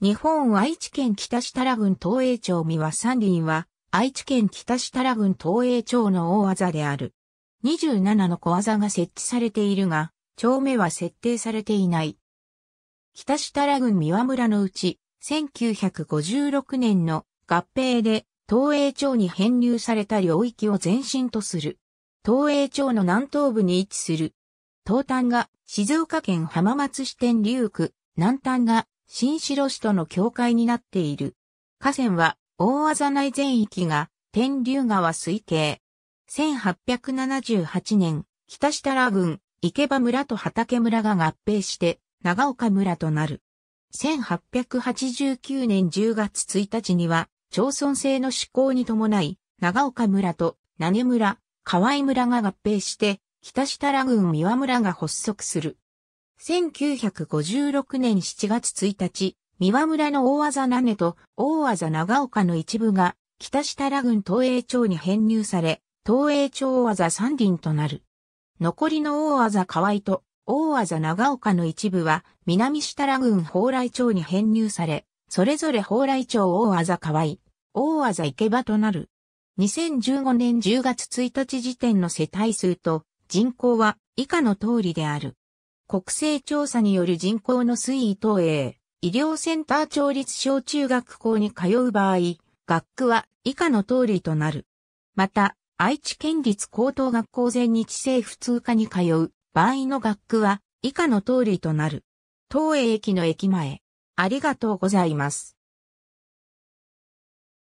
日本愛知県北設楽郡東栄町三輪山林は、愛知県北設楽郡東栄町の大技である。27の小技が設置されているが、町名は設定されていない。北設楽郡三輪村のうち、1956年の合併で東栄町に編入された領域を前身とする。東栄町の南東部に位置する。東端が静岡県浜松支店流区、南端が新城市との境界になっている。河川は大字内全域が天竜川水系。1878年、北下良郡、池場村と畑村が合併して長岡村となる。1889年10月1日には、町村制の施行に伴い、長岡村と何村、河合村が合併して、北下良郡三輪村が発足する。1956年7月1日、三輪村の大技なねと大技長岡の一部が北下良郡東栄町に編入され、東栄町大技三輪となる。残りの大技河合と大技長岡の一部は南下良郡蓬莱町に編入され、それぞれ蓬莱町大技河合、大技池場となる。2015年10月1日時点の世帯数と人口は以下の通りである。国勢調査による人口の推移等へ、医療センター調律小中学校に通う場合、学区は以下の通りとなる。また、愛知県立高等学校全日制普通科に通う場合の学区は以下の通りとなる。東映駅の駅前。ありがとうございます。